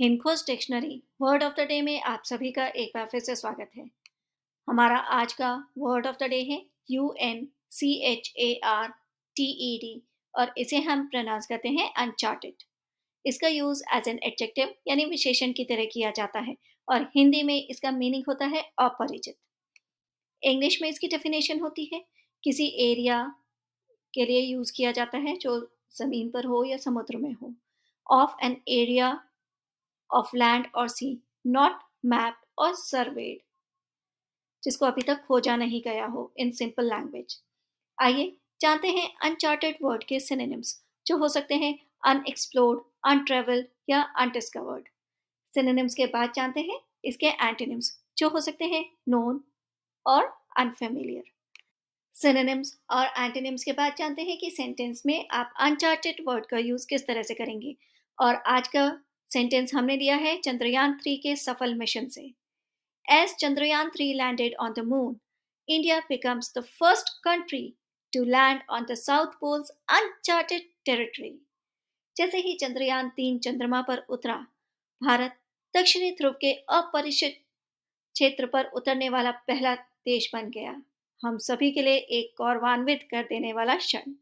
हिंकोस dictionary word of the day में आप सभी का एक बार फिर से स्वागत है हमारा आज का वर्ड ऑफ द डे है U N C H A R T E D और इसे हम प्रोनाउंस करते हैं अनचार्टेड इसका यूज एज एन एडजेक्टिव यानी विशेषण की तरह किया जाता है और हिंदी में इसका मीनिंग होता है अपरिचित इंग्लिश में इसकी डेफिनेशन होती है किसी एरिया के लिए यूज किया जाता है जो जमीन पर हो या समुद्र में हो of an area of land or sea, not mapped or surveyed, जिसको अभी तक खोजा नहीं गया हो इन सिंपल लैंग्वेज आइए जानते हैं अनचार्टेड वर्ड के सिनेनिम्स जो हो सकते हैं अनएक्सप्लोर्ड अनट्रेवल्ड या अनडिस्कवर्ड सिनेनिम्स के बाद जानते हैं इसके एंटेनिम्स जो हो सकते हैं नोन और अनफेमिलियर सिनेनिम्स और एंटेनिम्स के बाद जानते हैं कि सेंटेंस में आप अनचार्टेड वर्ड का यूज़ किस तरह से करेंगे और आज का सेंटेंस हमने दिया है चंद्रयान थ्री के सफल मिशन से as Chandrayaan three landed on the moon India becomes the first country to land on the south poles uncharted territory जैसे ही चंद्रयान तीन चंद्रमा पर उतरा भारत दक्षिणी ध्रुव के अपरिचित क्षेत्र पर उतरने वाला पहला देश बन गया हम सभी के लिए एक गौरवान्वित कर देने वाला क्षण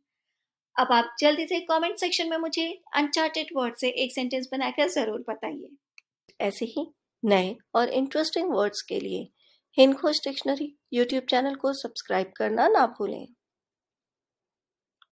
अब आप जल्दी से कमेंट सेक्शन में मुझे अनचार्टेड वर्ड से एक सेंटेंस बनाकर ज़रूर बताइए ऐसे ही नए और इंटरेस्टिंग वर्ड्स के लिए हिंदोज डिक्शनरी यूट्यूब चैनल को सब्सक्राइब करना ना भूलें